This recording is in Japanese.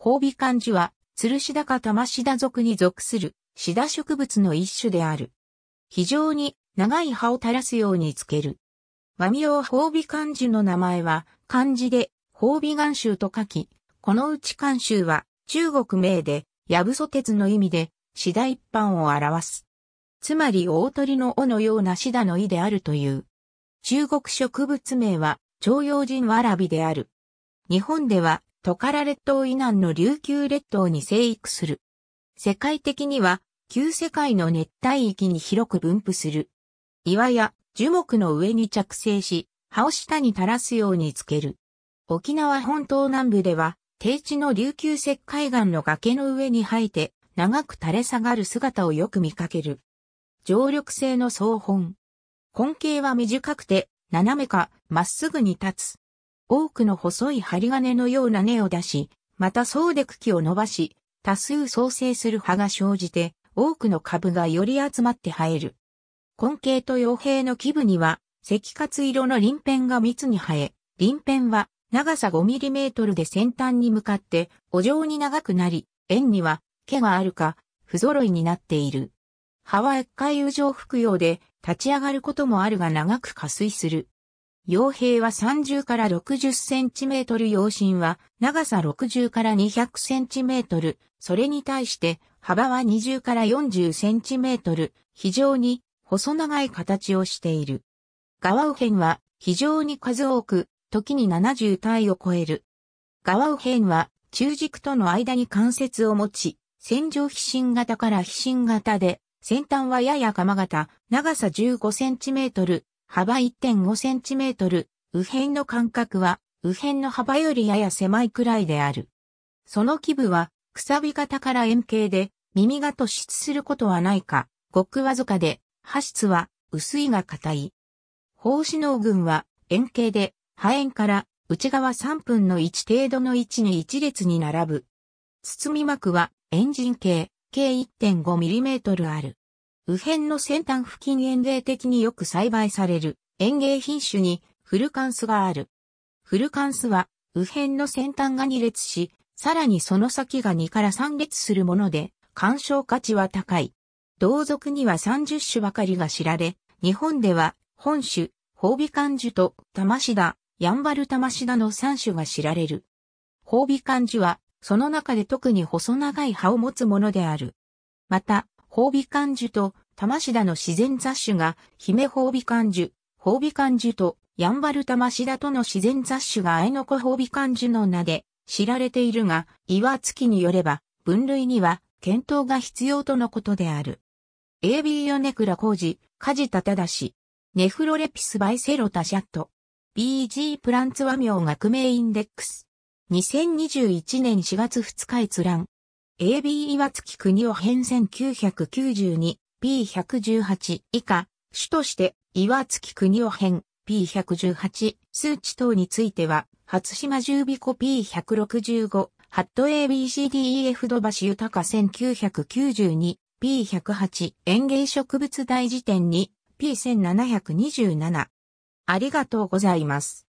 褒美漢字は、つるしだか玉シダ属に属する、シダ植物の一種である。非常に長い葉を垂らすようにつける。和名褒美漢字の名前は、漢字で、褒美岩州と書き、このうち漢州は、中国名で、ブソテ鉄の意味で、シダ一般を表す。つまり大鳥の尾のようなシダの意であるという。中国植物名は、徴用人わらびである。日本では、トカラ列島以南の琉球列島に生育する。世界的には、旧世界の熱帯域に広く分布する。岩や樹木の上に着生し、葉を下に垂らすようにつける。沖縄本島南部では、低地の琉球石灰岩の崖の上に生えて、長く垂れ下がる姿をよく見かける。常緑性の総本。根茎は短くて、斜めか、まっすぐに立つ。多くの細い針金のような根を出し、また層で茎を伸ばし、多数創生する葉が生じて、多くの株がより集まって生える。根茎と傭兵の基部には、赤活色の鱗片が密に生え、鱗片は長さ 5mm で先端に向かって、お状に長くなり、円には毛があるか、不揃いになっている。葉は一回有状服用で、立ち上がることもあるが長く下水する。傭兵は30から60センチメートル傭身は長さ60から200センチメートル、それに対して幅は20から40センチメートル、非常に細長い形をしている。ガワウヘンは非常に数多く、時に70体を超える。ガワウヘンは中軸との間に関節を持ち、線上飛信型から飛信型で、先端はやや鎌型、長さ15センチメートル、幅 1.5cm、右辺の間隔は、右辺の幅よりやや狭いくらいである。その基部は、くさび型から円形で、耳が突出することはないか、ごくわずかで、破質は、薄いが硬い。胞子能群は、円形で、破円から内側3分の1程度の位置に1列に並ぶ。包み膜は、エンジン径、計 1.5mm ある。右辺の先端付近園芸的によく栽培される園芸品種にフルカンスがある。フルカンスは右辺の先端が2列し、さらにその先が2から3列するもので、鑑賞価値は高い。同族には30種ばかりが知られ、日本では本種、褒美漢樹と玉シダ、ヤンバル玉シダの3種が知られる。褒美漢樹は、その中で特に細長い葉を持つものである。また、褒美漢樹と玉志田の自然雑種が、姫褒美漢樹、褒美漢樹と、ヤンバル玉志田との自然雑種がアえノコ褒美漢樹の名で、知られているが、岩月によれば、分類には、検討が必要とのことである。AB ヨネクラ工事、タタダシ、ネフロレピスバイセロタシャット、BG プランツ和名学名インデックス、2021年4月2日閲覧、AB 岩月国を編1992、P118 以下、主として岩月国を編 P118 数値等については、初島十尾湖 P165、ハット ABCDEF 土橋豊1992、P108 園芸植物大辞典に P1727。ありがとうございます。